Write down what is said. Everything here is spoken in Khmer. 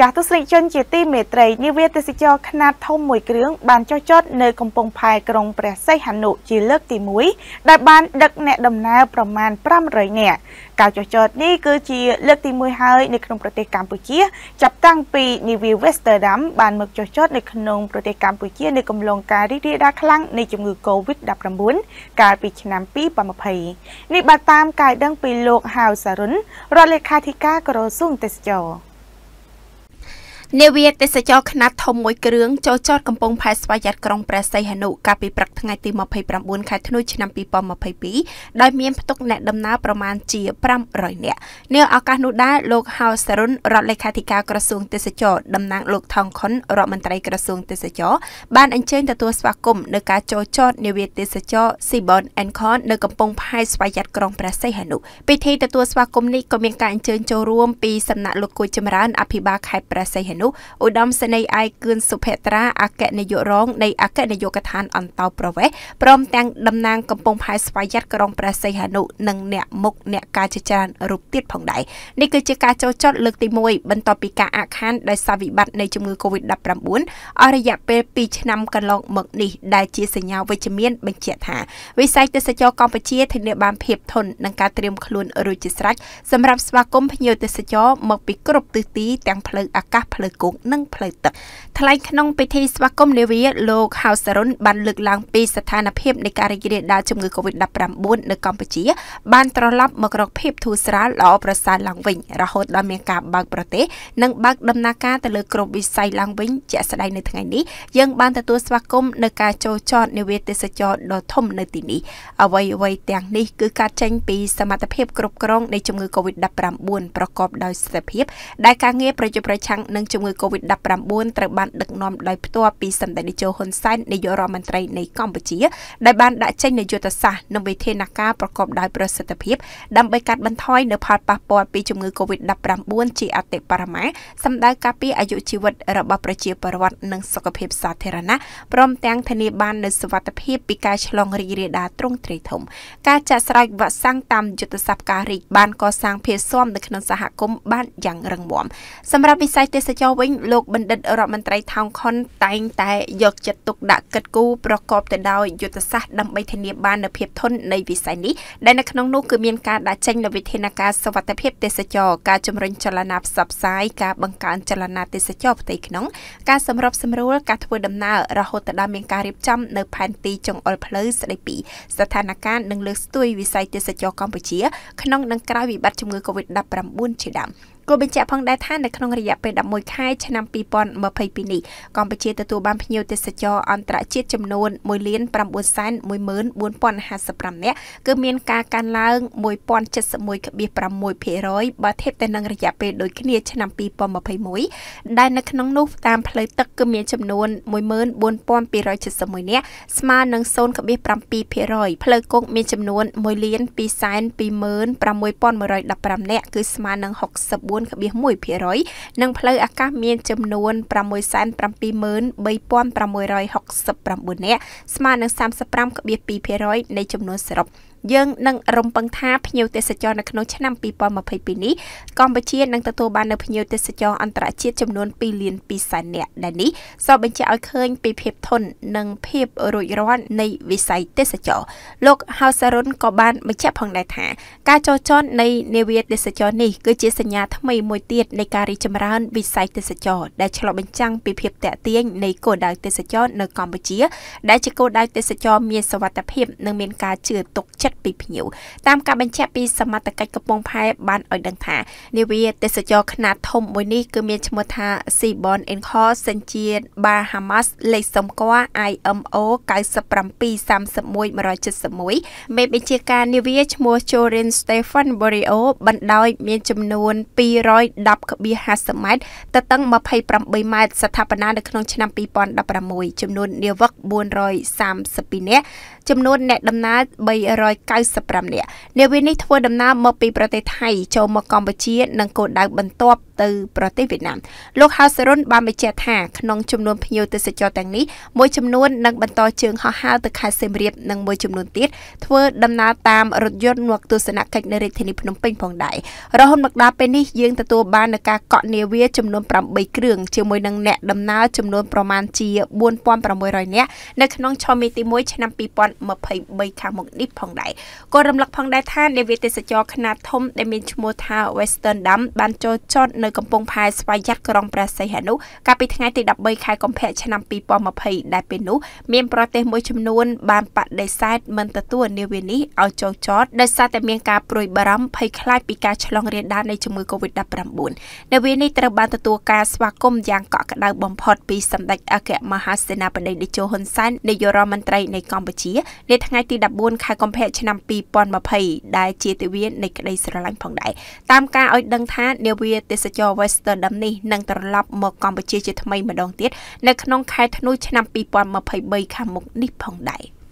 ចាស់ទស្សនិកជនជាទីមេត្រីនាវាទេសចរខ្នាតធំមួយគ្រឿងបានចុះចតនៅកំពង់ផែក្រុងព្រះសីហនុ ជាលើកទី1ដែលបានដឹកអ្នកដំណើរប្រមាណ500នាក់ការចុះចតនេះគឺជាលើកទី1ហើយនៅក្នុងប្រទេសកម្ពុជាចាប់តាំងពីនាវា Westerdam បានមកចុះចតនៅក្នុងប្រទេសកម្ពុជានៅកំឡុងការរីករាលដាលខ្លាំងនៃជំងឺ Covid-19 កាលពីឆ្នាំ2020នេះបើតាមការដឹងពីលោកហៅសារុនរដ្ឋលេខាធិការក្រសួងទេសចរណ៍នាវាទេសចរខ្នាតធំមួយគ្រឿងចូលចតកំពង់ផែស្វយ័តក្រុងព្រះសីហនុកាលពីព្រឹកថ្ងៃទី29ខែធ្នូឆ្នាំ2022ដោយមានផ្ទុកអ្នកដំណើរប្រមាណជា500នាក់នៅឱកាសនោះដែរលោកហៅសរុនរដ្ឋលេខាធិការក្រសួងទេសចរតំណាងលោកថងខុនរដ្ឋមន្ត្រីក្រសួងទេសចរបានអញ្ជើញទទួលស្វាគមន៍នៅការចូលចតនាវាទេសចរ Sibon Ancon នៅកំពង់ផែស្វយ័តក្រុងព្រះសីហនុពិធីទទួលស្វាគមន៍នេះក៏មានការអញ្ជើញចូលរួមពីសំណាក់លោកគូចម្រើន អភិបាលខេត្តព្រះសីហនុនោះឧត្តមសេនីយ៍ឯកគឿនសុភត្រាអគ្គនាយករងនៃអគ្គនាយកដ្ឋានអន្តោប្រវេសន៍ព្រមទាំងតំណាងកំពង់ផែស្វយ័តក្រុងព្រះសីហនុនិងអ្នកមុខអ្នកការជាច្រើនរូបទៀតផងដែរនេះគឺជាការចូលចត់លើកទី1បន្ទាប់ពីការអាក់ខានដោយសារវិបត្តិនៃជំងឺ Covid-19 អស់រយៈពេល2ឆ្នាំកន្លងមកនេះដែលជាសញ្ញាវិជ្ជមានបញ្ជាក់ថា វិស័យទេសចរកម្ពុជាធានាបានភាពធន់នឹងការត្រៀមខ្លួនរួចជាស្រេចសម្រាប់ស្វាគមន៍ភ្ញៀវទេសចរមកពីគ្រប់ទិសទីទាំងផ្លូវអាកាសផ្លូវផ្លូវគោកនិងផ្លូវទឹកថ្លែងក្នុងពិធីស្វាគមន៍នាវាលោកហៅសរុនបានលើកឡើងពីស្ថានភាពនៃការរីករាលដាលជំងឺ Covid-19 នៅកម្ពុជា បានត្រឡប់មករកភាពធូរស្រាលល្អប្រសើរឡើងវិញ រហូតដល់មានការបើកប្រទេសនិងបើកដំណើរការទៅលើគ្រប់វិស័យឡើងវិញជាក់ស្ដែងនៅថ្ងៃនេះយើងបានទទួលស្វាគមន៍នៅការចូលចតនាវាទេសចរដ៏ធំនៅទីនេះអ្វីអ្វីទាំងនេះគឺការចេញពីសមត្ថភាពគ្រប់គ្រងនៃជំងឺ Covid-19 ប្រកបដោយសិទ្ធិភាពដែលការងារប្រជាប្រឆាំងនឹងជំជំងឺ Covid-19 ត្រូវបានដឹកនាំដោយផ្ទាល់ពីសម្ដេចនាយកហ៊ុនសែននាយករដ្ឋមន្ត្រីនៃកម្ពុជា ដែលបានដាក់ចេញនូវយុទ្ធសាស្ត្រនិងវិធានការប្រកបដោយប្រសិទ្ធភាពដើម្បីកាត់បន្ថយនៅផលប៉ះពាល់ពីជំងឺ Covid-19 ជាអតិបរមាសម្ដៅការពារអាយុជីវិតរបស់ប្រជាពលរដ្ឋនិងសុខភាពសាធារណៈព្រមទាំងធានាបាននូវសុវត្ថិភាពពីការឆ្លងរីករាលដាលទ្រង់ទ្រាយធំ ការចាក់ស្រោចវ៉ាក់សាំងតាមយុទ្ធសាស្ត្រការរីកបានកសាងភាពស៊ាំនៅក្នុងសហគមន៍បានយ៉ាងរឹងមាំសម្រាប់វិស័យទេសចរចន៍វិញលោកបណ្ឌិតរដ្ឋមន្ត្រីថោងខុនតែងតែយកចិត្តទុកដាក់កិត្តគូប្រកបទៅដោយយុទ្ធសាស្ត្រដើម្បីធានាបាននូវភាពធន់នៃវិស័យនេះដែលនៅក្នុងនោះគឺមានការដាក់ចេញនូវវិធានការសុវត្ថិភាពទេសចរការជំរុញចលនាផ្សព្វផ្សាយការបង្កើនចលនាទេសចរផ្ទៃក្នុងការសម្របសម្រួលការធ្វើដំណើររហូតដល់មានការរៀបចំ នៅផែនទីចង្អុលផ្លូវស្ដីពីស្ថានភាពនិងលើកស្ទួយវិស័យទេសចរកម្ពុជា ក្នុងនិងក្រៅវិបត្តិជំងឺ Covid-19 ជាដើមក៏បញ្ជាក់ផងដែរថានៅក្នុងរយៈពេល11ខែឆ្នាំ2022នេះកម្ពុជាទទួលបានភ្ញៀវទេសចរអន្តរជាតិចំនួន1លាន9,14055នាក់គឺមានការកើនឡើង1071.6%បើធៀបទៅនឹងរយៈពេលដូចគ្នាឆ្នាំ2021ដែលនៅក្នុងនោះតាមផ្លូវទឹកគឺមានចំនួន14271នាក់ស្មើនឹង0.7%ផ្លូវគោកមានចំនួន1លាន2,22615នាក់គឺស្មើនឹង64 49.1%និងផ្លូវអាកាស មានចំនួន673,669នាក់ស្មើនឹង35.2%នៃចំនួនសរុបយើងនឹងរំពឹងថាភ្ញៀវទេសចរនៅក្នុងឆ្នាំ2022នេះកម្ពុជានឹងទទួលបាននៅភ្ញៀវទេសចរអន្តរជាតិចំនួន2លាន2សែននាក់ដែលនេះសបញ្ជាក់ឲ្យឃើញពីភាពធន់និងភាពរួចរាល់នៃវិស័យទេសចរលោកហៅសារុនក៏បានបញ្ជាក់ផងដែរថាការចរចរនៃនាវាទេសចរនេះគឺជាសញ្ញាថ្មីមួយទៀតនៃការរីកចម្រើនវិស័យទេសចរដែលឆ្លុះបញ្ចាំងពីភាពតាក់ទាញនៃគោលដៅទេសចរនៅកម្ពុជា ដែលជាគោលដៅទេសចរមានសវត្ថិភាពនិងមានការជឿទុកចិត្តពីភ្ញៀវតាមការបញ្ជាក់ពីសមត្ថកិច្ចកំពង់ផែបានឲ្យដឹងថា នាវា ទេសចរខ្នាត ធំមួយនេះគឺមានឈ្មោះថា Seaborn Anchor សញ្ជាតិ Bahamas លេខសម្គាល់ IMO 9731171មេបញ្ជាការនាវាឈ្មោះ Jorin Stephen Borio បណ្ដោយ មាន ចំនួន210.50ម៉ែត្រទៅតឹង28ម៉ែត្រស្ថាបនានៅក្នុងឆ្នាំ2016ចំនួន នាវិក432នាក់ចំនួន អ្នកដំណើរ95នាក់នាវានេះធ្វើដំណើរមកពីប្រទេសថៃចូលមកកម្ពុជានិងគោលដៅបន្ទាប់ទៅប្រទេសវៀតណាមលោកហៅសរុនបានបញ្ជាក់ថាក្នុងចំនួនភ្ញៀវទេសចរទាំងនេះមួយចំនួននឹងបន្តជើងហោះហើរទៅខេត្តសៀមរាបនិងមួយចំនួនទៀតធ្វើដំណើរតាមរថយន្តមកទស្សនកិច្ចនៅរាជធានីភ្នំពេញផងដែររហូតមកដល់ពេលនេះយើងទទួលបាននៅការកក់នាវា ចំនួន8គ្រឿងជាមួយនឹងអ្នកដំណើរចំនួនប្រមាណជា4600នាក់នៅក្នុងឆមីទី1ឆ្នាំ2023ខាងមុខនេះផងដែរក៏រំលឹកផងដែរថានាវាទេសចរខ្នាតធំដែលមានឈ្មោះថា Western Dam បានចូលចតនៅនៅកំពង់ផែស្វយ័តក្រុងព្រះសីហនុកាលពីថ្ងៃទី13ខែកុម្ភៈឆ្នាំ2020ដែលពេលនោះមានប្រទេសមួយចំនួន បានបដិសេធមិនទទួលនាវានេះឲ្យចូលចតដោយសារតែមានការព្រួយ បារម្ភភ័យខ្លាចពីការឆ្លងរាលដាលនៃជំងឺ Covid-19 នាវានេះត្រូវបានទទួលការស្វាគមន៍យ៉ាងកក់ក្ដៅបំផុតពីសម្ដេចអគ្គមហាសេនាបតីតេជោហ៊ុនសែននាយករដ្ឋមន្ត្រីនៃកម្ពុជានាថ្ងៃទី14ខែកុម្ភៈឆ្នាំ2020ដែលជាទិវានៃក្តីស្រឡាញ់ផងដែរតាមការឲ្យដឹងថានាវាទេសជរ Westerdam នេះនឹងត្រឡប់មកកម្ពុជាជាថ្មីម្ដងទៀតនៅក្នុងខែធ្នូឆ្នាំ2023ខាងមុខនេះផងដែរ។